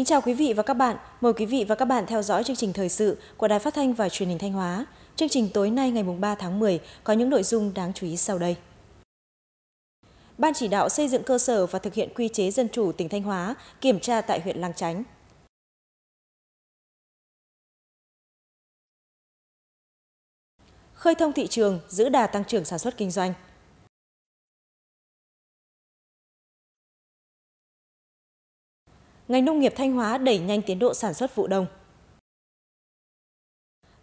Kính chào quý vị và các bạn. Mời quý vị và các bạn theo dõi chương trình thời sự của Đài Phát thanh và Truyền hình Thanh Hóa. Chương trình tối nay ngày 3 tháng 10 có những nội dung đáng chú ý sau đây. Ban chỉ đạo xây dựng cơ sở và thực hiện quy chế dân chủ tỉnh Thanh Hóa kiểm tra tại huyện Lang Chánh. Khơi thông thị trường, giữ đà tăng trưởng sản xuất kinh doanh – ngành nông nghiệp Thanh Hóa đẩy nhanh tiến độ sản xuất vụ đông.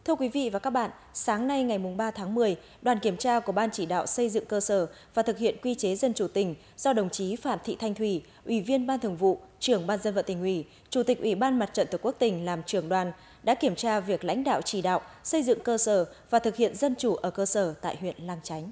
Thưa quý vị và các bạn, sáng nay ngày 3 tháng 10, đoàn kiểm tra của Ban chỉ đạo xây dựng cơ sở và thực hiện quy chế dân chủ tỉnh do đồng chí Phạm Thị Thanh Thủy, Ủy viên Ban Thường vụ, trưởng Ban dân vận tỉnh ủy, Chủ tịch Ủy ban Mặt trận Tổ quốc tỉnh làm trưởng đoàn đã kiểm tra việc lãnh đạo chỉ đạo xây dựng cơ sở và thực hiện dân chủ ở cơ sở tại huyện Lang Chánh.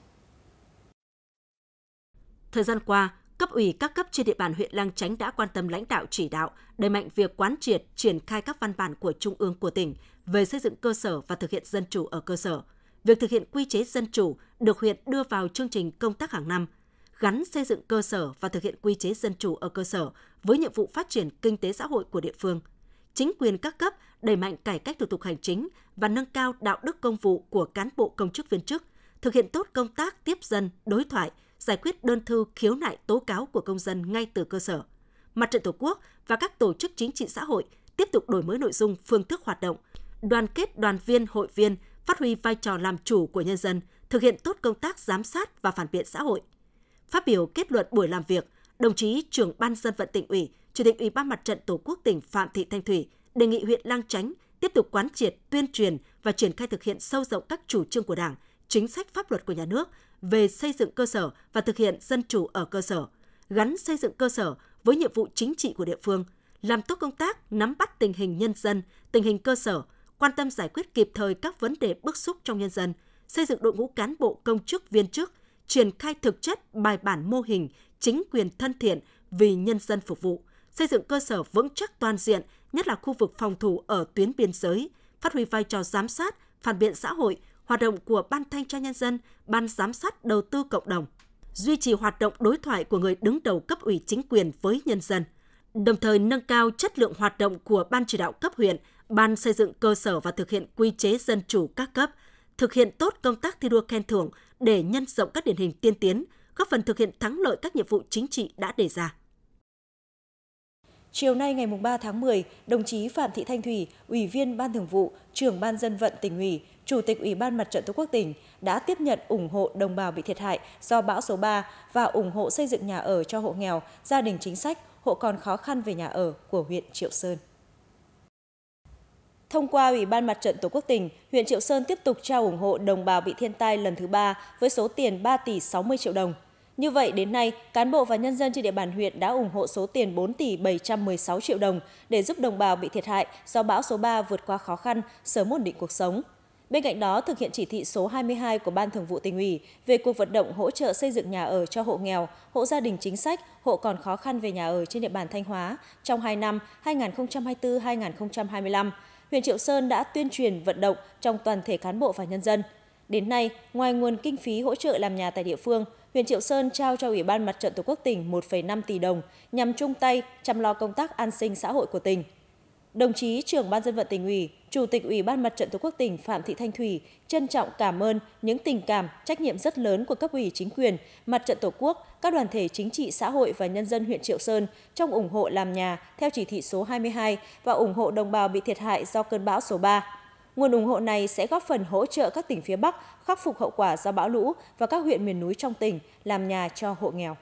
Thời gian qua, cấp ủy các cấp trên địa bàn huyện Lang Chánh đã quan tâm lãnh đạo chỉ đạo, đẩy mạnh việc quán triệt, triển khai các văn bản của Trung ương của tỉnh về xây dựng cơ sở và thực hiện dân chủ ở cơ sở. Việc thực hiện quy chế dân chủ được huyện đưa vào chương trình công tác hàng năm, gắn xây dựng cơ sở và thực hiện quy chế dân chủ ở cơ sở với nhiệm vụ phát triển kinh tế xã hội của địa phương. Chính quyền các cấp đẩy mạnh cải cách thủ tục hành chính và nâng cao đạo đức công vụ của cán bộ công chức viên chức, thực hiện tốt công tác tiếp dân, đối thoại – giải quyết đơn thư khiếu nại tố cáo của công dân ngay từ cơ sở. Mặt trận Tổ quốc và các tổ chức chính trị xã hội tiếp tục đổi mới nội dung, phương thức hoạt động, đoàn kết đoàn viên, hội viên, phát huy vai trò làm chủ của nhân dân, thực hiện tốt công tác giám sát và phản biện xã hội. Phát biểu kết luận buổi làm việc, đồng chí trưởng ban dân vận tỉnh ủy, chủ tịch ủy ban mặt trận tổ quốc tỉnh Phạm Thị Thanh Thủy đề nghị huyện Lang Chánh tiếp tục quán triệt, tuyên truyền và triển khai thực hiện sâu rộng các chủ trương của Đảng, chính sách pháp luật của nhà nước về xây dựng cơ sở và thực hiện dân chủ ở cơ sở, gắn xây dựng cơ sở với nhiệm vụ chính trị của địa phương, làm tốt công tác nắm bắt tình hình nhân dân, tình hình cơ sở, quan tâm giải quyết kịp thời các vấn đề bức xúc trong nhân dân, xây dựng đội ngũ cán bộ công chức viên chức, triển khai thực chất bài bản mô hình chính quyền thân thiện vì nhân dân phục vụ, xây dựng cơ sở vững chắc toàn diện, nhất là khu vực phòng thủ ở tuyến biên giới, phát huy vai trò giám sát, phản biện xã hội, hoạt động của Ban Thanh tra Nhân dân, Ban Giám sát Đầu tư Cộng đồng, duy trì hoạt động đối thoại của người đứng đầu cấp ủy chính quyền với nhân dân, đồng thời nâng cao chất lượng hoạt động của Ban chỉ đạo cấp huyện, Ban xây dựng cơ sở và thực hiện quy chế dân chủ các cấp, thực hiện tốt công tác thi đua khen thưởng để nhân rộng các điển hình tiên tiến, góp phần thực hiện thắng lợi các nhiệm vụ chính trị đã đề ra. Chiều nay ngày 3 tháng 10, đồng chí Phạm Thị Thanh Thủy, Ủy viên Ban Thường vụ, trưởng Ban dân vận tỉnh ủy, Chủ tịch Ủy ban Mặt trận Tổ quốc tỉnh đã tiếp nhận ủng hộ đồng bào bị thiệt hại do bão số 3 và ủng hộ xây dựng nhà ở cho hộ nghèo, gia đình chính sách, hộ còn khó khăn về nhà ở của huyện Triệu Sơn. Thông qua Ủy ban Mặt trận Tổ quốc tỉnh, huyện Triệu Sơn tiếp tục trao ủng hộ đồng bào bị thiên tai lần thứ ba với số tiền 3 tỷ 60 triệu đồng. Như vậy, đến nay, cán bộ và nhân dân trên địa bàn huyện đã ủng hộ số tiền 4 tỷ 716 triệu đồng để giúp đồng bào bị thiệt hại do bão số 3 vượt qua khó khăn, sớm ổn định cuộc sống. Bên cạnh đó, thực hiện chỉ thị số 22 của Ban Thường vụ tỉnh ủy về cuộc vận động hỗ trợ xây dựng nhà ở cho hộ nghèo, hộ gia đình chính sách, hộ còn khó khăn về nhà ở trên địa bàn Thanh Hóa trong 2 năm 2024-2025, huyện Triệu Sơn đã tuyên truyền vận động trong toàn thể cán bộ và nhân dân. Đến nay, ngoài nguồn kinh phí hỗ trợ làm nhà tại địa phương, huyện Triệu Sơn trao cho Ủy ban Mặt trận Tổ quốc tỉnh 1,5 tỷ đồng nhằm chung tay chăm lo công tác an sinh xã hội của tỉnh. Đồng chí trưởng Ban dân vận tỉnh ủy, Chủ tịch Ủy ban Mặt trận Tổ quốc tỉnh Phạm Thị Thanh Thủy trân trọng cảm ơn những tình cảm, trách nhiệm rất lớn của cấp ủy chính quyền, Mặt trận Tổ quốc, các đoàn thể chính trị xã hội và nhân dân huyện Triệu Sơn trong ủng hộ làm nhà theo chỉ thị số 22 và ủng hộ đồng bào bị thiệt hại do cơn bão số 3. Nguồn ủng hộ này sẽ góp phần hỗ trợ các tỉnh phía Bắc khắc phục hậu quả do bão lũ và các huyện miền núi trong tỉnh làm nhà cho hộ nghèo.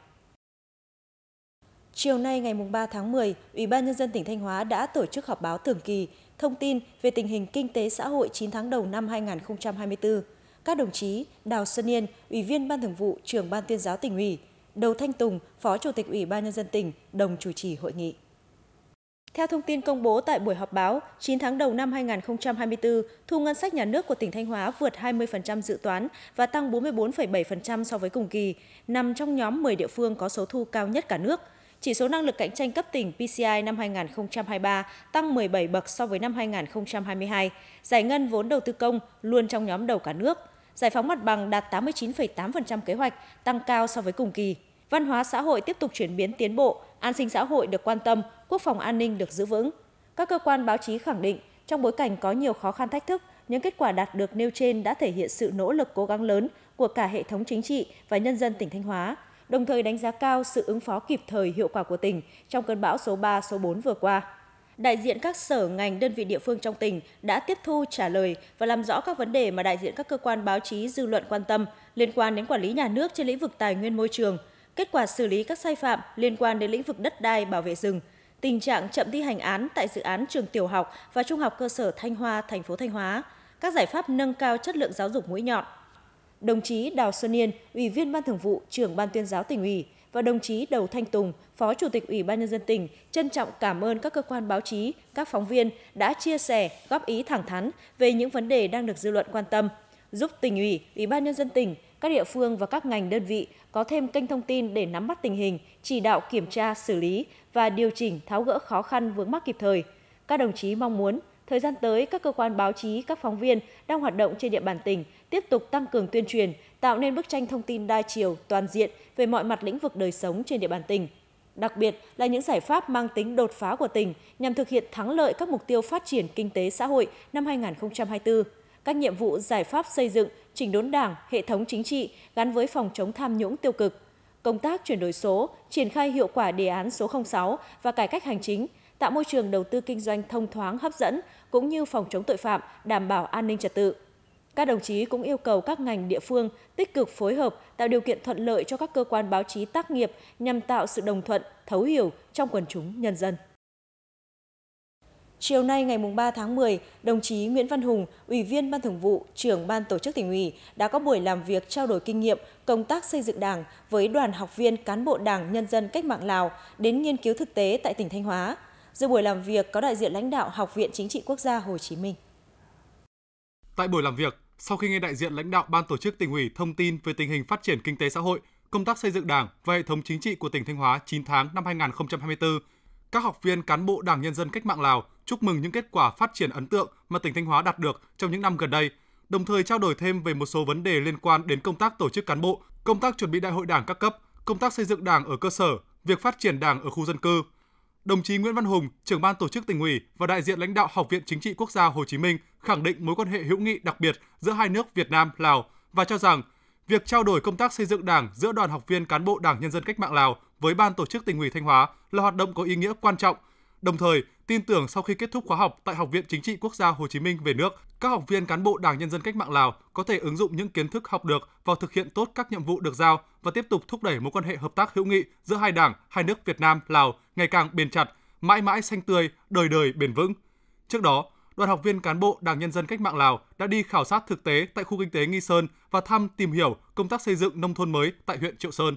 Chiều nay ngày 3 tháng 10, Ủy ban nhân dân tỉnh Thanh Hóa đã tổ chức họp báo thường kỳ thông tin về tình hình kinh tế xã hội 9 tháng đầu năm 2024. Các đồng chí Đào Xuân Yên, Ủy viên Ban Thường vụ, Trưởng Ban Tuyên giáo tỉnh ủy, Đầu Thanh Tùng, Phó Chủ tịch Ủy ban nhân dân tỉnh đồng chủ trì hội nghị. Theo thông tin công bố tại buổi họp báo, 9 tháng đầu năm 2024, thu ngân sách nhà nước của tỉnh Thanh Hóa vượt 20% dự toán và tăng 44,7% so với cùng kỳ, nằm trong nhóm 10 địa phương có số thu cao nhất cả nước – chỉ số năng lực cạnh tranh cấp tỉnh PCI năm 2023 tăng 17 bậc so với năm 2022. Giải ngân vốn đầu tư công luôn trong nhóm đầu cả nước. Giải phóng mặt bằng đạt 89,8% kế hoạch, tăng cao so với cùng kỳ. Văn hóa xã hội tiếp tục chuyển biến tiến bộ, an sinh xã hội được quan tâm, quốc phòng an ninh được giữ vững. Các cơ quan báo chí khẳng định, trong bối cảnh có nhiều khó khăn thách thức, những kết quả đạt được nêu trên đã thể hiện sự nỗ lực cố gắng lớn của cả hệ thống chính trị và nhân dân tỉnh Thanh Hóa, đồng thời đánh giá cao sự ứng phó kịp thời hiệu quả của tỉnh trong cơn bão số 3, số 4 vừa qua. Đại diện các sở ngành đơn vị địa phương trong tỉnh đã tiếp thu trả lời và làm rõ các vấn đề mà đại diện các cơ quan báo chí dư luận quan tâm liên quan đến quản lý nhà nước trên lĩnh vực tài nguyên môi trường, kết quả xử lý các sai phạm liên quan đến lĩnh vực đất đai bảo vệ rừng, tình trạng chậm thi hành án tại dự án trường tiểu học và trung học cơ sở Thanh Hoa, thành phố Thanh Hóa, các giải pháp nâng cao chất lượng giáo dục mũi nhọn, đồng chí Đào Xuân Yên, Ủy viên Ban Thường vụ, Trưởng Ban Tuyên giáo tỉnh ủy và đồng chí Đầu Thanh Tùng, Phó Chủ tịch Ủy ban nhân dân tỉnh trân trọng cảm ơn các cơ quan báo chí, các phóng viên đã chia sẻ, góp ý thẳng thắn về những vấn đề đang được dư luận quan tâm, giúp tỉnh ủy, Ủy ban nhân dân tỉnh, các địa phương và các ngành đơn vị có thêm kênh thông tin để nắm bắt tình hình, chỉ đạo kiểm tra, xử lý và điều chỉnh tháo gỡ khó khăn vướng mắc kịp thời. Các đồng chí mong muốn Thời gian tới, các cơ quan báo chí, các phóng viên đang hoạt động trên địa bàn tỉnh tiếp tục tăng cường tuyên truyền, tạo nên bức tranh thông tin đa chiều, toàn diện về mọi mặt lĩnh vực đời sống trên địa bàn tỉnh. Đặc biệt là những giải pháp mang tính đột phá của tỉnh nhằm thực hiện thắng lợi các mục tiêu phát triển kinh tế xã hội năm 2024, các nhiệm vụ giải pháp xây dựng, chỉnh đốn đảng, hệ thống chính trị gắn với phòng chống tham nhũng tiêu cực, công tác chuyển đổi số, triển khai hiệu quả đề án số 06 và cải cách hành chính – tạo môi trường đầu tư kinh doanh thông thoáng hấp dẫn cũng như phòng chống tội phạm, đảm bảo an ninh trật tự. Các đồng chí cũng yêu cầu các ngành địa phương tích cực phối hợp, tạo điều kiện thuận lợi cho các cơ quan báo chí tác nghiệp nhằm tạo sự đồng thuận, thấu hiểu trong quần chúng nhân dân. Chiều nay ngày 3 tháng 10, đồng chí Nguyễn Văn Hùng, Ủy viên Ban Thường vụ, trưởng Ban Tổ chức tỉnh ủy đã có buổi làm việc trao đổi kinh nghiệm công tác xây dựng Đảng với đoàn học viên cán bộ Đảng Nhân dân Cách mạng Lào đến nghiên cứu thực tế tại tỉnh Thanh Hóa. Dự buổi làm việc có đại diện lãnh đạo Học viện Chính trị Quốc gia Hồ Chí Minh. Tại buổi làm việc, sau khi nghe đại diện lãnh đạo Ban tổ chức tỉnh ủy thông tin về tình hình phát triển kinh tế xã hội, công tác xây dựng Đảng và hệ thống chính trị của tỉnh Thanh Hóa 9 tháng năm 2024, các học viên cán bộ Đảng Nhân dân Cách mạng Lào chúc mừng những kết quả phát triển ấn tượng mà tỉnh Thanh Hóa đạt được trong những năm gần đây, đồng thời trao đổi thêm về một số vấn đề liên quan đến công tác tổ chức cán bộ, công tác chuẩn bị đại hội Đảng các cấp, công tác xây dựng Đảng ở cơ sở, việc phát triển Đảng ở khu dân cư, đồng chí Nguyễn Văn Hùng, trưởng ban tổ chức tỉnh ủy và đại diện lãnh đạo Học viện Chính trị Quốc gia Hồ Chí Minh khẳng định mối quan hệ hữu nghị đặc biệt giữa hai nước Việt Nam Lào và cho rằng việc trao đổi công tác xây dựng Đảng giữa đoàn học viên cán bộ Đảng Nhân dân Cách mạng Lào với ban tổ chức tỉnh ủy Thanh Hóa là hoạt động có ý nghĩa quan trọng. Đồng thời, Tin tưởng sau khi kết thúc khóa học tại Học viện Chính trị Quốc gia Hồ Chí Minh về nước, các học viên cán bộ Đảng Nhân dân Cách mạng Lào có thể ứng dụng những kiến thức học được vào thực hiện tốt các nhiệm vụ được giao và tiếp tục thúc đẩy mối quan hệ hợp tác hữu nghị giữa hai đảng, hai nước Việt Nam, Lào ngày càng bền chặt, mãi mãi xanh tươi, đời đời bền vững. Trước đó, đoàn học viên cán bộ Đảng Nhân dân Cách mạng Lào đã đi khảo sát thực tế tại khu kinh tế Nghi Sơn và thăm tìm hiểu công tác xây dựng nông thôn mới tại huyện Triệu Sơn.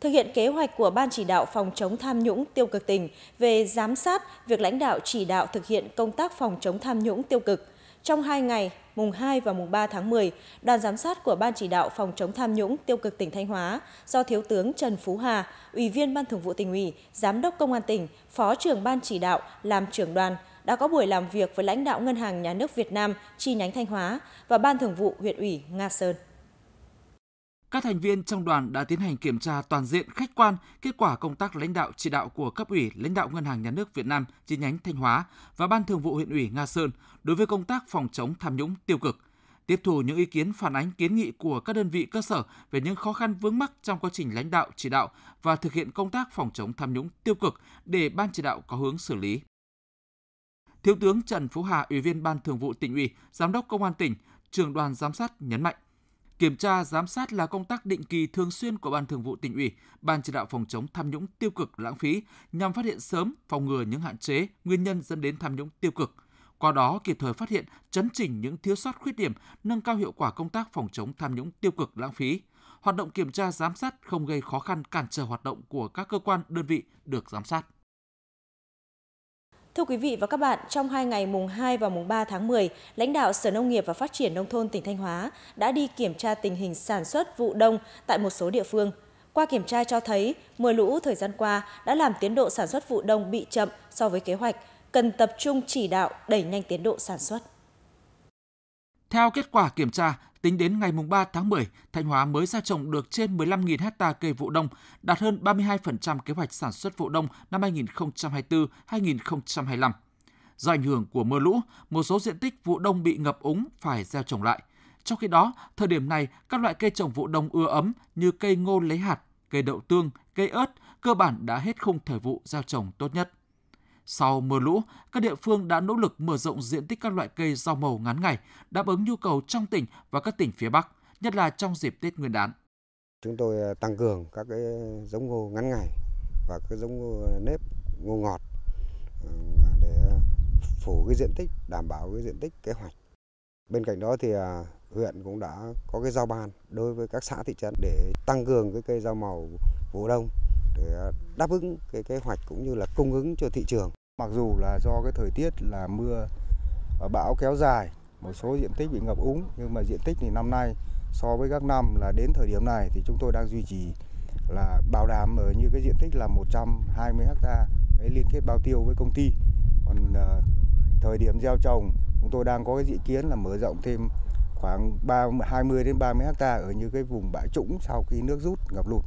Thực hiện kế hoạch của Ban chỉ đạo phòng chống tham nhũng tiêu cực tỉnh về giám sát việc lãnh đạo chỉ đạo thực hiện công tác phòng chống tham nhũng tiêu cực, trong 2 ngày, mùng 2 và mùng 3 tháng 10, đoàn giám sát của Ban chỉ đạo phòng chống tham nhũng tiêu cực tỉnh Thanh Hóa do Thiếu tướng Trần Phú Hà, Ủy viên Ban Thường vụ tỉnh ủy, Giám đốc Công an tỉnh, Phó trưởng Ban chỉ đạo làm trưởng đoàn đã có buổi làm việc với lãnh đạo Ngân hàng Nhà nước Việt Nam chi nhánh Thanh Hóa và Ban Thường vụ huyện ủy Nga Sơn. Các thành viên trong đoàn đã tiến hành kiểm tra toàn diện khách quan kết quả công tác lãnh đạo chỉ đạo của cấp ủy lãnh đạo Ngân hàng Nhà nước Việt Nam chi nhánh Thanh Hóa và Ban Thường vụ huyện ủy Nga Sơn đối với công tác phòng chống tham nhũng tiêu cực, tiếp thu những ý kiến phản ánh kiến nghị của các đơn vị cơ sở về những khó khăn vướng mắc trong quá trình lãnh đạo chỉ đạo và thực hiện công tác phòng chống tham nhũng tiêu cực để ban chỉ đạo có hướng xử lý. Thiếu tướng Trần Phú Hà, Ủy viên Ban Thường vụ tỉnh ủy, Giám đốc Công an tỉnh, trường đoàn giám sát nhấn mạnh Kiểm tra giám sát là công tác định kỳ thường xuyên của Ban Thường vụ tỉnh ủy, Ban chỉ đạo phòng chống tham nhũng tiêu cực lãng phí nhằm phát hiện sớm, phòng ngừa những hạn chế, nguyên nhân dẫn đến tham nhũng tiêu cực. Qua đó kịp thời phát hiện, chấn chỉnh những thiếu sót khuyết điểm, nâng cao hiệu quả công tác phòng chống tham nhũng tiêu cực lãng phí. Hoạt động kiểm tra giám sát không gây khó khăn cản trở hoạt động của các cơ quan, đơn vị được giám sát. Thưa quý vị và các bạn, trong hai ngày mùng 2 và mùng 3 tháng 10, lãnh đạo Sở Nông nghiệp và Phát triển Nông thôn tỉnh Thanh Hóa đã đi kiểm tra tình hình sản xuất vụ đông tại một số địa phương. Qua kiểm tra cho thấy, mưa lũ thời gian qua đã làm tiến độ sản xuất vụ đông bị chậm so với kế hoạch, cần tập trung chỉ đạo đẩy nhanh tiến độ sản xuất. Theo kết quả kiểm tra, Tính đến ngày 3 tháng 10, Thanh Hóa mới gieo trồng được trên 15.000 hecta cây vụ đông, đạt hơn 32% kế hoạch sản xuất vụ đông năm 2024-2025. Do ảnh hưởng của mưa lũ, một số diện tích vụ đông bị ngập úng phải gieo trồng lại. Trong khi đó, thời điểm này, các loại cây trồng vụ đông ưa ấm như cây ngô lấy hạt, cây đậu tương, cây ớt cơ bản đã hết khung thời vụ gieo trồng tốt nhất. Sau mưa lũ, các địa phương đã nỗ lực mở rộng diện tích các loại cây rau màu ngắn ngày, đáp ứng nhu cầu trong tỉnh và các tỉnh phía Bắc, nhất là trong dịp Tết Nguyên đán. Chúng tôi à, tăng cường các cái giống ngô ngắn ngày và các giống ngô nếp, ngô ngọt ờ, để phủ cái diện tích, đảm bảo cái diện tích kế hoạch. Bên cạnh đó thì à, huyện cũng đã có cái giao ban đối với các xã thị trấn để tăng cường cái cây rau màu vụ đông để à, đáp ứng cái kế hoạch cũng như là cung ứng cho thị trường. Mặc dù là do cái thời tiết là mưa và bão kéo dài, một số diện tích bị ngập úng nhưng mà diện tích thì năm nay so với các năm là đến thời điểm này thì chúng tôi đang duy trì là bảo đảm ở như cái diện tích là 120 ha cái liên kết bao tiêu với công ty. Còn uh, thời điểm gieo trồng chúng tôi đang có cái dự kiến là mở rộng thêm khoảng 3, 20 đến 30 ha ở như cái vùng bãi trũng sau khi nước rút ngập lụt.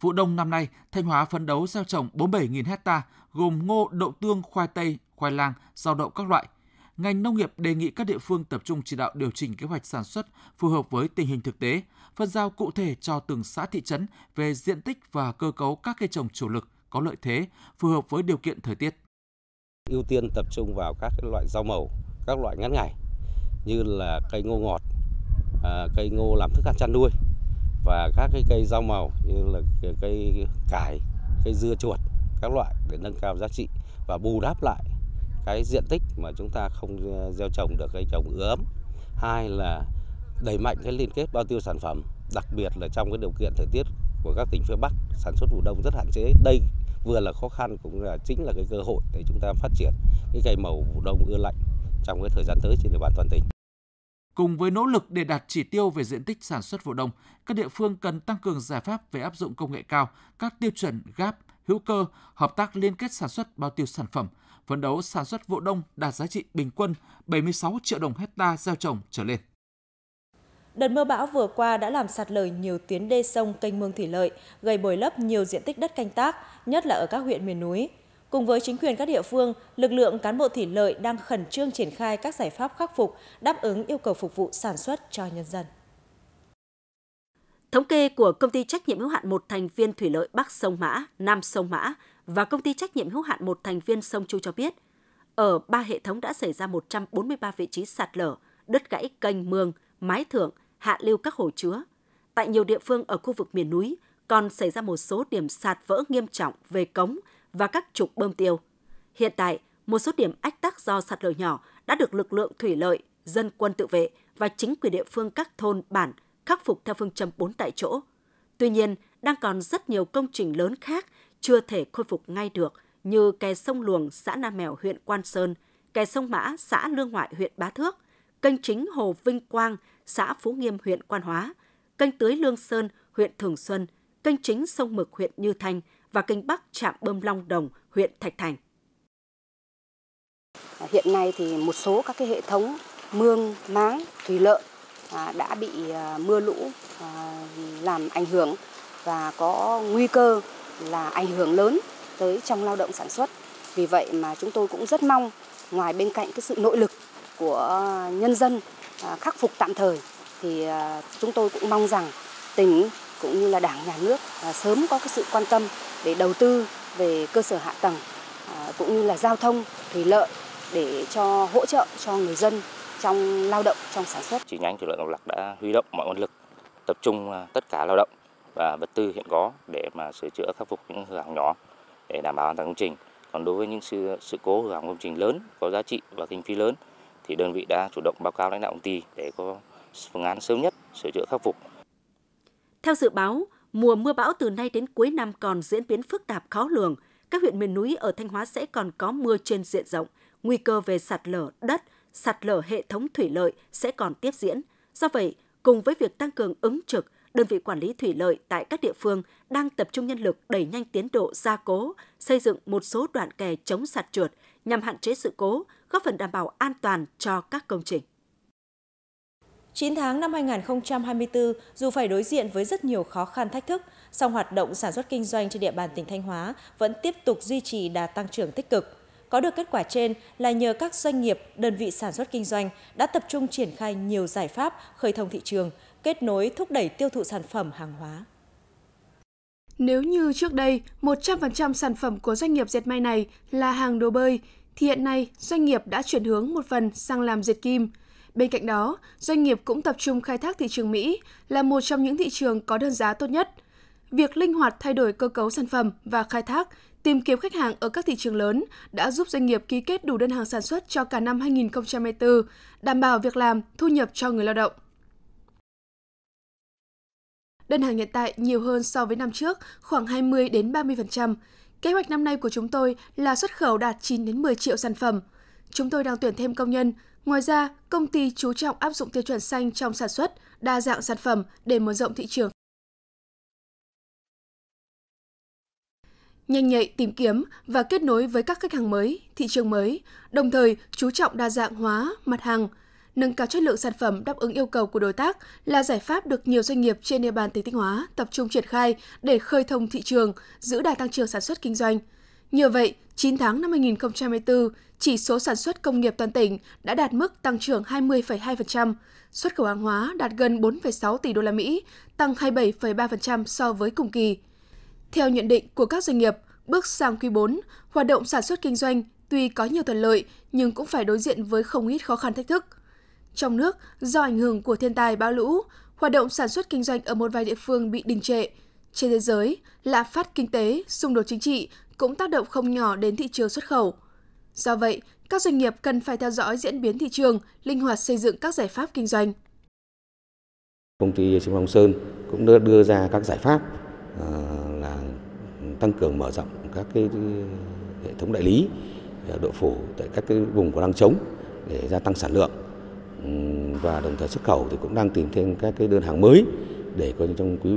Vụ đông năm nay, Thanh Hóa phấn đấu gieo trồng 47.000 hecta gồm ngô, đậu tương, khoai tây, khoai lang, rau đậu các loại. Ngành nông nghiệp đề nghị các địa phương tập trung chỉ đạo điều chỉnh kế hoạch sản xuất phù hợp với tình hình thực tế, phân giao cụ thể cho từng xã thị trấn về diện tích và cơ cấu các cây trồng chủ lực có lợi thế, phù hợp với điều kiện thời tiết. Ưu tiên tập trung vào các loại rau màu, các loại ngắn ngày như là cây ngô ngọt, à, cây ngô làm thức ăn chăn nuôi, và các cái cây rau màu như là cây cải, cây dưa chuột các loại để nâng cao giá trị và bù đắp lại cái diện tích mà chúng ta không ờ, gieo trồng được cây trồng ưa ấm. Hai là đẩy mạnh cái liên kết bao tiêu sản phẩm, đặc biệt là trong cái điều kiện thời tiết của các tỉnh phía Bắc sản xuất vụ đông rất hạn chế. Đây vừa là khó khăn cũng là chính là cái cơ hội để chúng ta phát triển cái cây màu vụ đông ưa lạnh trong cái thời gian tới trên địa bàn toàn tỉnh. Cùng với nỗ lực để đạt chỉ tiêu về diện tích sản xuất vụ đông, các địa phương cần tăng cường giải pháp về áp dụng công nghệ cao, các tiêu chuẩn GAP, hữu cơ, hợp tác liên kết sản xuất bao tiêu sản phẩm, phấn đấu sản xuất vụ đông đạt giá trị bình quân 76 triệu đồng hecta gieo trồng trở lên. Đợt mưa bão vừa qua đã làm sạt lở nhiều tuyến đê sông kênh mương thủy lợi, gây bồi lấp nhiều diện tích đất canh tác, nhất là ở các huyện miền núi. Cùng với chính quyền các địa phương, lực lượng cán bộ thủy lợi đang khẩn trương triển khai các giải pháp khắc phục, đáp ứng yêu cầu phục vụ sản xuất cho nhân dân. Thống kê của công ty trách nhiệm hữu hạn một thành viên thủy lợi Bắc sông Mã, Nam sông Mã và công ty trách nhiệm hữu hạn một thành viên sông Chu cho biết, ở ba hệ thống đã xảy ra 143 vị trí sạt lở, đứt gãy kênh mương, mái thượng, hạ lưu các hồ chứa. Tại nhiều địa phương ở khu vực miền núi còn xảy ra một số điểm sạt vỡ nghiêm trọng về cống, và các trục bơm tiêu. Hiện tại, một số điểm ách tắc do sạt lở nhỏ đã được lực lượng thủy lợi, dân quân tự vệ và chính quyền địa phương các thôn, bản khắc phục theo phương châm 4 tại chỗ. Tuy nhiên, đang còn rất nhiều công trình lớn khác chưa thể khôi phục ngay được như kè sông Luồng xã Nam Mèo huyện Quan Sơn, kè sông Mã xã Lương Hoại huyện Bá Thước, kênh chính Hồ Vinh Quang xã Phú Nghiêm huyện Quan Hóa, kênh tưới Lương Sơn huyện Thường Xuân, kênh chính sông Mực huyện Như Thanh – và kênh Bắc trạm bơm Long Đồng, huyện Thạch Thành. À, hiện nay thì một số các cái hệ thống mương, máng, thủy lợi à, đã bị à, mưa lũ làm ảnh hưởng và có nguy cơ là ảnh hưởng lớn tới trong lao động sản xuất. Vì vậy mà chúng tôi cũng rất mong ngoài bên cạnh cái sự nội lực của nhân dân khắc phục tạm thời thì chúng tôi cũng mong rằng tỉnh cũng như là đảng nhà nước sớm có cái sự quan tâm để đầu tư về cơ sở hạ tầng à, cũng như là giao thông, thủy lợi để cho hỗ trợ cho người dân trong lao động, trong sản xuất. Chi nhánh thủy lợi Ngọc Lặc đã huy động mọi nguồn lực, tập trung à, tất cả lao động và vật tư hiện có để mà sửa chữa khắc phục những hư hỏng nhỏ để đảm bảo an toàn công trình. Còn đối với những sự sự cố hư hỏng công trình lớn có giá trị và kinh phí lớn thì đơn vị đã chủ động báo cáo lãnh đạo công ty để có phương án sớm nhất sửa chữa khắc phục. Theo dự báo, Mùa mưa bão từ nay đến cuối năm còn diễn biến phức tạp khó lường. Các huyện miền núi ở Thanh Hóa sẽ còn có mưa trên diện rộng. Nguy cơ về sạt lở đất, sạt lở hệ thống thủy lợi sẽ còn tiếp diễn. Do vậy, cùng với việc tăng cường ứng trực, đơn vị quản lý thủy lợi tại các địa phương đang tập trung nhân lực đẩy nhanh tiến độ gia cố, xây dựng một số đoạn kè chống sạt trượt nhằm hạn chế sự cố, góp phần đảm bảo an toàn cho các công trình. 9 tháng năm 2024, dù phải đối diện với rất nhiều khó khăn thách thức, song hoạt động sản xuất kinh doanh trên địa bàn tỉnh Thanh Hóa vẫn tiếp tục duy trì đà tăng trưởng tích cực. Có được kết quả trên là nhờ các doanh nghiệp, đơn vị sản xuất kinh doanh đã tập trung triển khai nhiều giải pháp khơi thông thị trường, kết nối thúc đẩy tiêu thụ sản phẩm hàng hóa. Nếu như trước đây 100% sản phẩm của doanh nghiệp dệt may này là hàng đồ bơi, thì hiện nay doanh nghiệp đã chuyển hướng một phần sang làm dệt kim – Bên cạnh đó, doanh nghiệp cũng tập trung khai thác thị trường Mỹ là một trong những thị trường có đơn giá tốt nhất. Việc linh hoạt thay đổi cơ cấu sản phẩm và khai thác, tìm kiếm khách hàng ở các thị trường lớn đã giúp doanh nghiệp ký kết đủ đơn hàng sản xuất cho cả năm 2024, đảm bảo việc làm, thu nhập cho người lao động. Đơn hàng hiện tại nhiều hơn so với năm trước, khoảng 20 đến 30%. Kế hoạch năm nay của chúng tôi là xuất khẩu đạt 9 đến 10 triệu sản phẩm. Chúng tôi đang tuyển thêm công nhân, Ngoài ra, công ty chú trọng áp dụng tiêu chuẩn xanh trong sản xuất, đa dạng sản phẩm để mở rộng thị trường. Nhanh nhạy tìm kiếm và kết nối với các khách hàng mới, thị trường mới, đồng thời chú trọng đa dạng hóa mặt hàng, nâng cao chất lượng sản phẩm đáp ứng yêu cầu của đối tác là giải pháp được nhiều doanh nghiệp trên địa bàn tỉnh Thanh Hóa tập trung triển khai để khơi thông thị trường, giữ đà tăng trưởng sản xuất kinh doanh – Nhờ vậy, 9 tháng năm 2024, chỉ số sản xuất công nghiệp toàn tỉnh đã đạt mức tăng trưởng 20,2%, xuất khẩu hàng hóa đạt gần 4,6 tỷ đô la Mỹ, tăng 27,3% so với cùng kỳ. Theo nhận định của các doanh nghiệp, bước sang quý 4, hoạt động sản xuất kinh doanh tuy có nhiều thuận lợi nhưng cũng phải đối diện với không ít khó khăn thách thức. Trong nước, do ảnh hưởng của thiên tai bão lũ, hoạt động sản xuất kinh doanh ở một vài địa phương bị đình trệ. Trên thế giới, lạm phát kinh tế, xung đột chính trị cũng tác động không nhỏ đến thị trường xuất khẩu. Do vậy, các doanh nghiệp cần phải theo dõi diễn biến thị trường, linh hoạt xây dựng các giải pháp kinh doanh. Công ty Trung Long Sơn cũng đã đưa ra các giải pháp ờ, là tăng cường mở rộng các cái hệ thống đại lý ờ, độ phủ tại các cái vùng có năng trống để gia tăng sản lượng và đồng thời xuất khẩu thì cũng đang tìm thêm các cái đơn hàng mới để có trong quý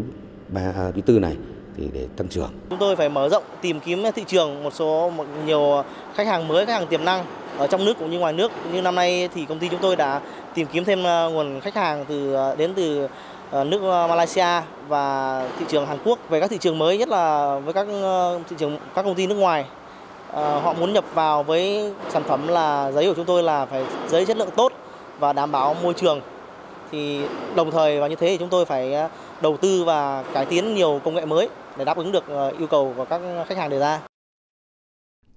ba à, quý tư này thì để tăng trưởng. Chúng tôi phải mở rộng tìm kiếm thị trường một số một nhiều khách hàng mới, khách hàng tiềm năng ở trong nước cũng như ngoài nước. Như năm nay thì công ty chúng tôi đã tìm kiếm thêm à, nguồn khách hàng từ à, đến từ à, nước Malaysia và thị trường Hàn Quốc về các thị trường mới nhất là với các thị trường các công ty nước ngoài họ muốn nhập vào với sản phẩm là giấy của chúng tôi là phải giấy chất lượng tốt và đảm bảo môi trường thì đồng thời và như thế thì chúng tôi phải đầu tư và cải tiến nhiều công nghệ mới để đáp ứng được ờ, yêu cầu của các khách hàng đề ra.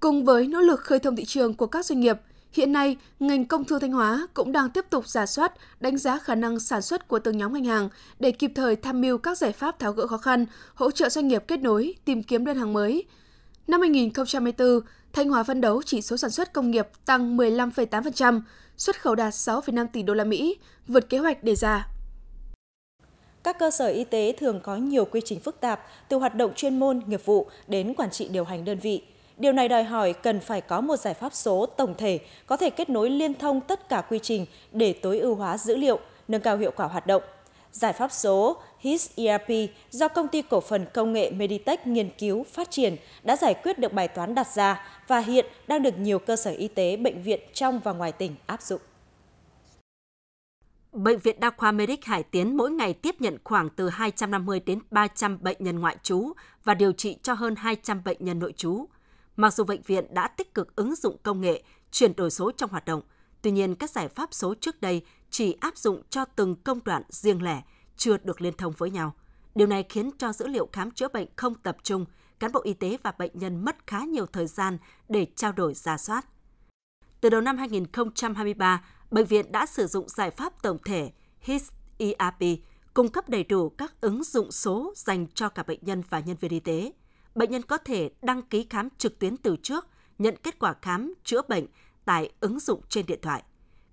Cùng với nỗ lực khơi thông thị trường của các doanh nghiệp, hiện nay ngành công thương Thanh Hóa cũng đang tiếp tục giả soát, đánh giá khả năng sản xuất của từng nhóm ngành hàng để kịp thời tham mưu các giải pháp tháo gỡ khó khăn, hỗ trợ doanh nghiệp kết nối, tìm kiếm đơn hàng mới. Năm 2024, Thanh Hóa phân đấu chỉ số sản xuất công nghiệp tăng 15,8%, xuất khẩu đạt 6,5 tỷ đô la Mỹ, vượt kế hoạch đề ra các cơ sở y tế thường có nhiều quy trình phức tạp, từ hoạt động chuyên môn, nghiệp vụ đến quản trị điều hành đơn vị. Điều này đòi hỏi cần phải có một giải pháp số tổng thể có thể kết nối liên thông tất cả quy trình để tối ưu hóa dữ liệu, nâng cao hiệu quả hoạt động. Giải pháp số HIS ERP do công ty cổ phần công nghệ Meditech nghiên cứu, phát triển đã giải quyết được bài toán đặt ra và hiện đang được nhiều cơ sở y tế, bệnh viện trong và ngoài tỉnh áp dụng. Bệnh viện Đa khoa Medic Hải Tiến mỗi ngày tiếp nhận khoảng từ 250 đến 300 bệnh nhân ngoại trú và điều trị cho hơn 200 bệnh nhân nội trú. Mặc dù bệnh viện đã tích cực ứng dụng công nghệ, chuyển đổi số trong hoạt động, tuy nhiên các giải pháp số trước đây chỉ áp dụng cho từng công đoạn riêng lẻ, chưa được liên thông với nhau. Điều này khiến cho dữ liệu khám chữa bệnh không tập trung, cán bộ y tế và bệnh nhân mất khá nhiều thời gian để trao đổi ra soát. Từ đầu năm 2023, bệnh viện đã sử dụng giải pháp tổng thể HIS ERP, cung cấp đầy đủ các ứng dụng số dành cho cả bệnh nhân và nhân viên y tế. Bệnh nhân có thể đăng ký khám trực tuyến từ trước, nhận kết quả khám, chữa bệnh tại ứng dụng trên điện thoại.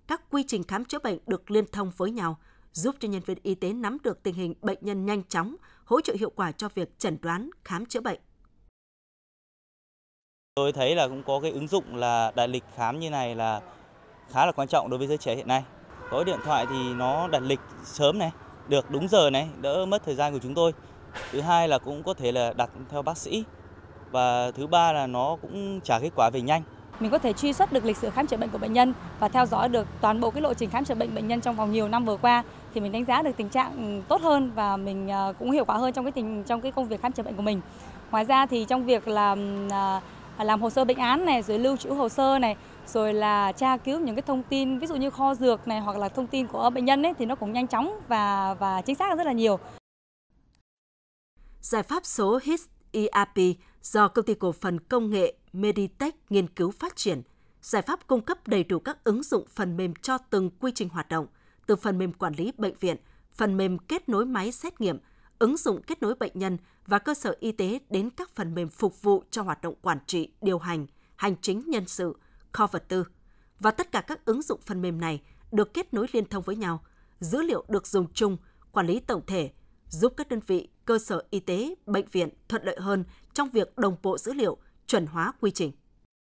Các quy trình khám chữa bệnh được liên thông với nhau, giúp cho nhân viên y tế nắm được tình hình bệnh nhân nhanh chóng, hỗ trợ hiệu quả cho việc chẩn đoán, khám chữa bệnh. Tôi thấy là cũng có cái ứng dụng là đại lịch khám như này là khá là quan trọng đối với giới trẻ hiện nay. Có điện thoại thì nó đặt lịch sớm này, được đúng giờ này, đỡ mất thời gian của chúng tôi. Thứ hai là cũng có thể là đặt theo bác sĩ. Và thứ ba là nó cũng trả kết quả về nhanh. Mình có thể truy xuất được lịch sử khám chữa bệnh của bệnh nhân và theo dõi được toàn bộ cái lộ trình khám chữa bệnh bệnh nhân trong vòng nhiều năm vừa qua thì mình đánh giá được tình trạng ừ, tốt hơn và mình à, cũng hiệu quả hơn trong cái tình trong cái công việc khám chữa bệnh của mình. Ngoài ra thì trong việc làm à, làm hồ sơ bệnh án này, rồi lưu trữ hồ sơ này rồi là tra cứu những cái thông tin ví dụ như kho dược này hoặc là thông tin của bệnh nhân ấy thì nó cũng nhanh chóng và và chính xác rất là nhiều. Giải pháp số HIS ERP do công ty cổ phần công nghệ Meditech nghiên cứu phát triển, giải pháp cung cấp đầy đủ các ứng dụng phần mềm cho từng quy trình hoạt động, từ phần mềm quản lý bệnh viện, phần mềm kết nối máy xét nghiệm, ứng dụng kết nối bệnh nhân và cơ sở y tế đến các phần mềm phục vụ cho hoạt động quản trị, điều hành, hành chính nhân sự – kho vật tư và tất cả các ứng dụng phần mềm này được kết nối liên thông với nhau, dữ liệu được dùng chung, quản lý tổng thể, giúp các đơn vị, cơ sở y tế, bệnh viện thuận lợi hơn trong việc đồng bộ dữ liệu, chuẩn hóa quy trình.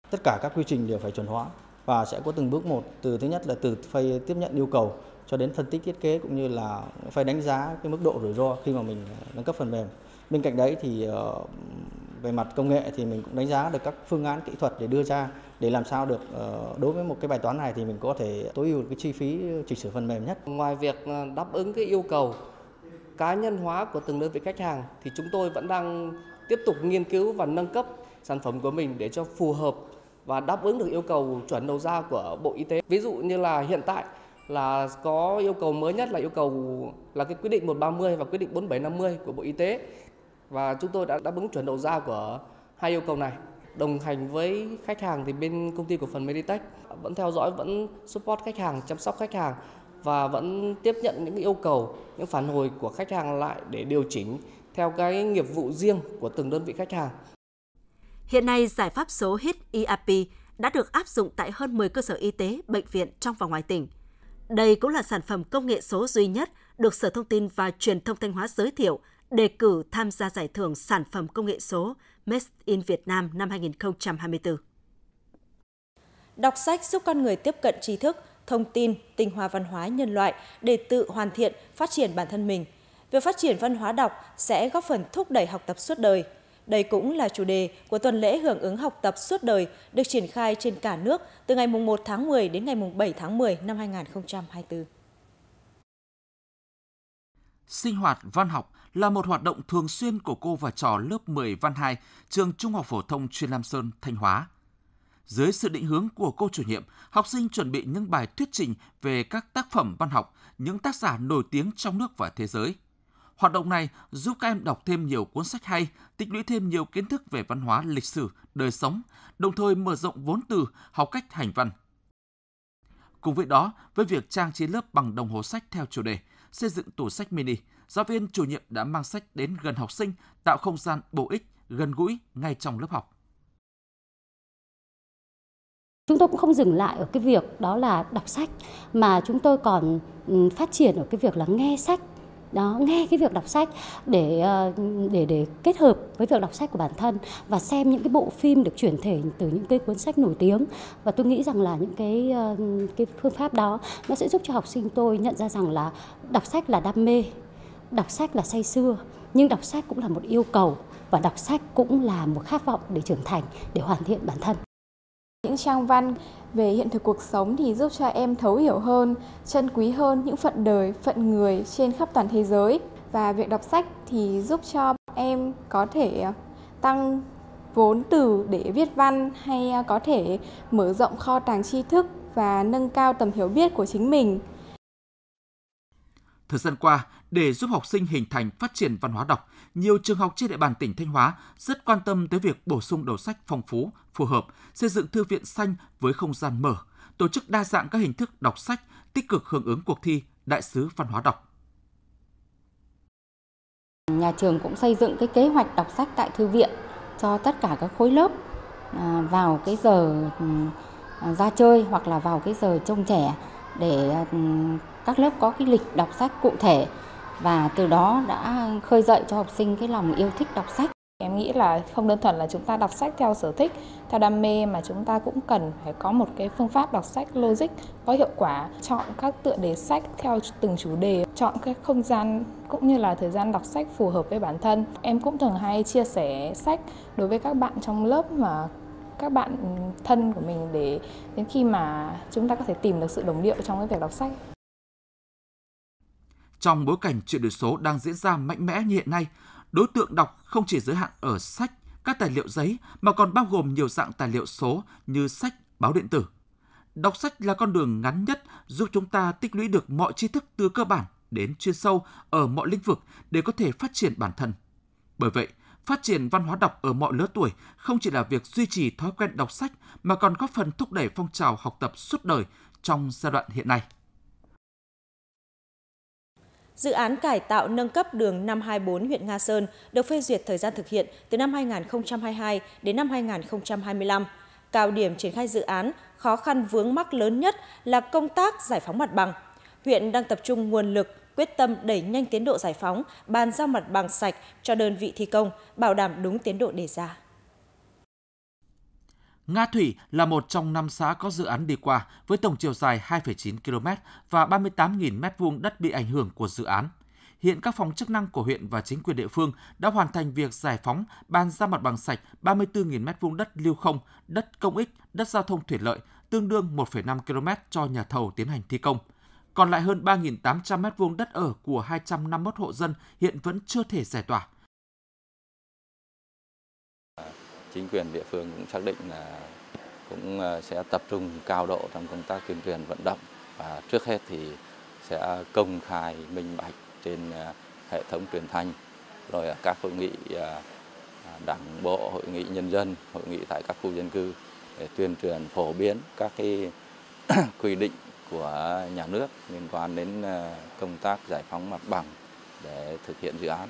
Tất cả các quy trình đều phải chuẩn hóa và sẽ có từng bước một, từ thứ nhất là từ phase tiếp nhận yêu cầu cho đến phân tích thiết kế cũng như là phải đánh giá cái mức độ rủi ro khi mà mình nâng cấp phần mềm. Bên cạnh đấy thì ờ, về mặt công nghệ thì mình cũng đánh giá được các phương án kỹ thuật để đưa ra để làm sao được ờ, đối với một cái bài toán này thì mình có thể tối ưu cái chi phí chỉnh sửa phần mềm nhất. Ngoài việc ờ, đáp ứng cái yêu cầu cá nhân hóa của từng đơn vị khách hàng thì chúng tôi vẫn đang tiếp tục nghiên cứu và nâng cấp sản phẩm của mình để cho phù hợp và đáp ứng được yêu cầu chuẩn đầu ra của Bộ Y tế. Ví dụ như là hiện tại là có yêu cầu mới nhất là yêu cầu là cái quyết định 130 và quyết định 4750 của Bộ Y tế và chúng tôi đã đáp ứng chuẩn đầu ra của hai yêu cầu này. Đồng hành với khách hàng thì bên công ty cổ phần Meditech vẫn theo dõi, vẫn support khách hàng, chăm sóc khách hàng và vẫn tiếp nhận những yêu cầu, những phản hồi của khách hàng lại để điều chỉnh theo cái nghiệp vụ riêng của từng đơn vị khách hàng. Hiện nay, giải pháp số HIT ERP đã được áp dụng tại hơn 10 cơ sở y tế, bệnh viện trong và ngoài tỉnh. Đây cũng là sản phẩm công nghệ số duy nhất được Sở Thông tin và Truyền thông Thanh Hóa giới thiệu đề cử tham gia giải thưởng sản phẩm công nghệ số Made in Việt Nam năm 2024. Đọc sách giúp con người tiếp cận tri thức, thông tin, tinh hoa văn hóa nhân loại để tự hoàn thiện, phát triển bản thân mình. Việc phát triển văn hóa đọc sẽ góp phần thúc đẩy học tập suốt đời. Đây cũng là chủ đề của tuần lễ hưởng ứng học tập suốt đời được triển khai trên cả nước từ ngày 1 tháng 10 đến ngày 7 tháng 10 năm 2024 sinh hoạt văn học là một hoạt động thường xuyên của cô và trò lớp 10 văn 2, trường Trung học phổ thông chuyên Lam Sơn, Thanh Hóa. Dưới sự định hướng của cô chủ nhiệm, học sinh chuẩn bị những bài thuyết trình về các tác phẩm văn học, những tác giả nổi tiếng trong nước và thế giới. Hoạt động này giúp các em đọc thêm nhiều cuốn sách hay, tích lũy thêm nhiều kiến thức về văn hóa, lịch sử, đời sống, đồng thời mở rộng vốn từ, học cách hành văn. Cùng với đó, với việc trang trí lớp bằng đồng hồ sách theo chủ đề – xây dựng tủ sách mini, giáo viên chủ nhiệm đã mang sách đến gần học sinh, tạo không gian bổ ích, gần gũi ngay trong lớp học. Chúng tôi cũng không dừng lại ở cái việc đó là đọc sách mà chúng tôi còn ừ, phát triển ở cái việc là nghe sách đó nghe cái việc đọc sách để ờ, để để kết hợp với việc đọc sách của bản thân và xem những cái bộ phim được chuyển thể từ những cái cuốn sách nổi tiếng và tôi nghĩ rằng là những cái ờ, cái phương pháp đó nó sẽ giúp cho học sinh tôi nhận ra rằng là đọc sách là đam mê đọc sách là say xưa nhưng đọc sách cũng là một yêu cầu và đọc sách cũng là một khát vọng để trưởng thành để hoàn thiện bản thân những trang văn về hiện thực cuộc sống thì giúp cho em thấu hiểu hơn, chân quý hơn những phận đời, phận người trên khắp toàn thế giới. Và việc đọc sách thì giúp cho em có thể ờ, tăng vốn từ để viết văn hay ờ, có thể mở rộng kho tàng tri thức và nâng cao tầm hiểu biết của chính mình. Thời gian qua, để giúp học sinh hình thành phát triển văn hóa đọc, nhiều trường học trên địa bàn tỉnh Thanh Hóa rất quan tâm tới việc bổ sung đầu sách phong phú, phù hợp, xây dựng thư viện xanh với không gian mở, tổ chức đa dạng các hình thức đọc sách, tích cực hưởng ứng cuộc thi Đại sứ văn hóa đọc nhà trường cũng xây dựng cái kế hoạch đọc sách tại thư viện cho tất cả các khối lớp à, vào cái giờ ừ, à, ra chơi hoặc là vào cái giờ trông trẻ để ừ, các lớp có cái lịch đọc sách cụ thể và từ đó đã khơi dậy cho học sinh cái lòng yêu thích đọc sách. Em nghĩ là không đơn thuần là chúng ta đọc sách theo sở thích, theo đam mê mà chúng ta cũng cần phải có một cái phương pháp đọc sách logic có hiệu quả, chọn các tựa đề sách theo từng chủ đề, chọn cái không gian cũng như là thời gian đọc sách phù hợp với bản thân. Em cũng thường hay chia sẻ sách đối với các bạn trong lớp mà các bạn thân của mình để đến khi mà chúng ta có thể tìm được sự đồng điệu trong cái việc đọc sách. Trong bối cảnh chuyển đổi số đang diễn ra mạnh mẽ như hiện nay, đối tượng đọc không chỉ giới hạn ở sách, các tài liệu giấy mà còn bao gồm nhiều dạng tài liệu số như sách, báo điện tử. Đọc sách là con đường ngắn nhất giúp chúng ta tích lũy được mọi tri thức từ cơ bản đến chuyên sâu ở mọi lĩnh vực để có thể phát triển bản thân. Bởi vậy, phát triển văn hóa đọc ở mọi lứa tuổi không chỉ là việc duy trì thói quen đọc sách mà còn góp phần thúc đẩy phong trào học tập suốt đời trong giai đoạn hiện nay. Dự án cải tạo nâng cấp đường 524 huyện Nga Sơn được phê duyệt thời gian thực hiện từ năm 2022 đến năm 2025. Cao điểm triển khai dự án, khó khăn vướng mắc lớn nhất là công tác giải phóng mặt bằng. Huyện đang tập trung nguồn lực, quyết tâm đẩy nhanh tiến độ giải phóng, bàn giao mặt bằng sạch cho đơn vị thi công, bảo đảm đúng tiến độ đề ra. Nga Thủy là một trong năm xã có dự án đi qua với tổng chiều dài 2,9 km và 38.000 m2 đất bị ảnh hưởng của dự án. Hiện các phòng chức năng của huyện và chính quyền địa phương đã hoàn thành việc giải phóng, bàn ra mặt bằng sạch 34.000 m2 đất lưu không, đất công ích, đất giao thông thủy lợi, tương đương 1,5 km cho nhà thầu tiến hành thi công. Còn lại hơn 3.800 m2 đất ở của 251 hộ dân hiện vẫn chưa thể giải tỏa. chính quyền địa phương cũng xác định là cũng ờ, sẽ tập trung cao độ trong công tác tuyên truyền vận động và trước hết thì sẽ công khai minh bạch trên ờ, hệ thống truyền thanh rồi các hội nghị ờ, đảng bộ hội nghị nhân dân hội nghị tại các khu dân cư để tuyên truyền phổ biến các cái quy định của nhà nước liên quan đến công tác giải phóng mặt bằng để thực hiện dự án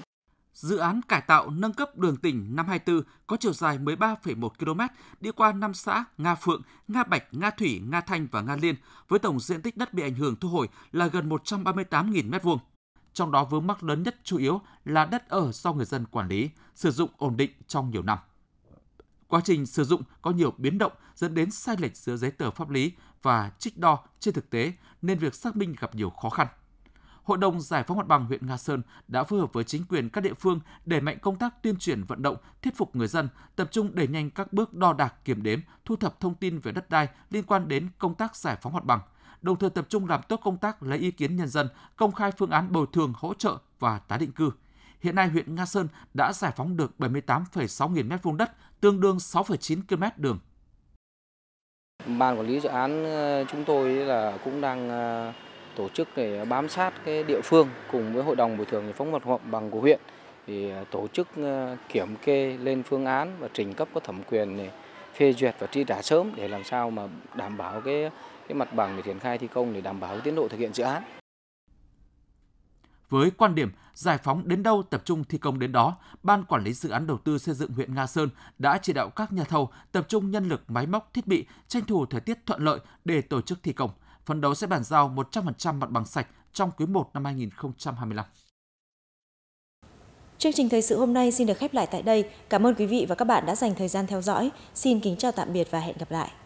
Dự án cải tạo nâng cấp đường tỉnh năm 24 có chiều dài 13,1 km đi qua 5 xã Nga Phượng, Nga Bạch, Nga Thủy, Nga Thanh và Nga Liên với tổng diện tích đất bị ảnh hưởng thu hồi là gần 138.000 m2. Trong đó vướng mắc lớn nhất chủ yếu là đất ở do người dân quản lý, sử dụng ổn định trong nhiều năm. Quá trình sử dụng có nhiều biến động dẫn đến sai lệch giữa giấy tờ pháp lý và trích đo trên thực tế nên việc xác minh gặp nhiều khó khăn. Hội đồng Giải phóng mặt bằng huyện Nga Sơn đã phối hợp với chính quyền các địa phương đẩy mạnh công tác tuyên truyền vận động, thuyết phục người dân, tập trung đẩy nhanh các bước đo đạc kiểm đếm, thu thập thông tin về đất đai liên quan đến công tác giải phóng mặt bằng, đồng thời tập trung làm tốt công tác lấy ý kiến nhân dân, công khai phương án bồi thường hỗ trợ và tái định cư. Hiện nay huyện Nga Sơn đã giải phóng được 78,6 nghìn mét vuông đất, tương đương 6,9 km đường. Ban quản lý dự án ờ, chúng tôi là cũng đang ờ, tổ chức để bám sát cái địa phương cùng với hội đồng bồi thường giải phóng mặt bằng của huyện thì à, tổ chức à, kiểm kê lên phương án và trình cấp có thẩm quyền để phê duyệt và tri trả sớm để làm sao mà đảm bảo cái cái mặt bằng để triển khai thi công để đảm bảo tiến độ thực hiện dự án. Với quan điểm giải phóng đến đâu tập trung thi công đến đó, Ban Quản lý Dự án Đầu tư xây dựng huyện Nga Sơn đã chỉ đạo các nhà thầu tập trung nhân lực máy móc thiết bị, tranh thủ thời tiết thuận lợi để tổ chức thi công phấn đấu sẽ bàn giao 100% mặt bằng sạch trong quý 1 năm 2025. Chương trình thời sự hôm nay xin được khép lại tại đây. Cảm ơn quý vị và các bạn đã dành thời gian theo dõi. Xin kính chào tạm biệt và hẹn gặp lại.